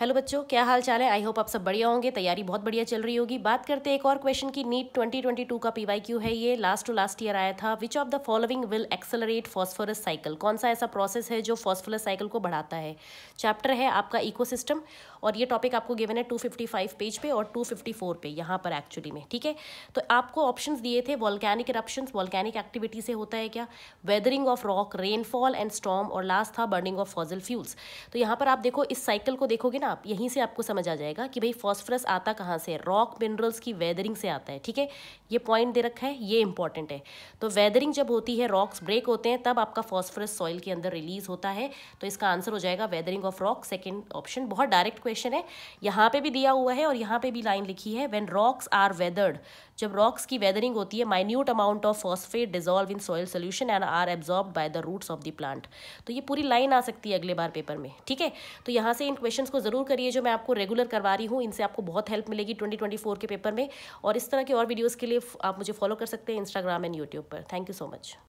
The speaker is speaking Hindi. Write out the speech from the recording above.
हेलो बच्चों क्या हाल चाल है आई होप आप सब बढ़िया होंगे तैयारी बहुत बढ़िया चल रही होगी बात करते हैं एक और क्वेश्चन की नीट 2022 का पीवाईक्यू है ये लास्ट टू लास्ट ईयर आया था which of the following will accelerate phosphorus cycle कौन सा ऐसा प्रोसेस है जो फॉस्फोरस साइकिल को बढ़ाता है चैप्टर है आपका इको और ये टॉपिक आपको गिवन है टू पेज पे और फोर पे यहाँ पर एक्चुअली में ठीक है तो आपको ऑप्शन दिए थे वॉल्कैनिक इप्शन वॉल्कैनिक एक्टिविटी से होता है क्या weathering of rock rainfall and storm और लास्ट था बर्निंग ऑफ फॉजल फ्यूल्स तो यहाँ पर आप देखो इस साइकिल को देखोगे ना आप यहीं से आपको समझ आ जाएगा कि भाई फॉस्फरस आता कहाँ से रॉक मिनरल्स की वेदरिंग से आता है ठीक है ये पॉइंट दे रखा है ये इंपॉर्टेंट है तो वेदरिंग जब होती है रॉक्स ब्रेक होते हैं तब आपका फॉस्फरस सॉइल के अंदर रिलीज होता है तो इसका आंसर हो जाएगा weathering of rock second option बहुत डायरेक्ट क्वेश्चन है यहाँ पर भी दिया हुआ है और यहाँ पर भी लाइन लिखी है वेन रॉक्स आर वेदर्ड जब रॉक्स की वेदरिंग होती है minute amount of phosphate dissolve in soil solution and are absorb by the roots of the plant तो ये पूरी लाइन आ सकती है अगले बार पेपर में ठीक है तो यहाँ से इन क्वेश्चन को जरूर करिए जो मैं आपको रेगुलर करवा रही हूँ इनसे आपको बहुत हेल्प मिलेगी ट्वेंटी के पेपर में और इस तरह के और वीडियोज़ के लिए आप मुझे फॉलो कर सकते हैं इंस्टाग्राम एंड यूट्यूब पर थैंक यू सो मच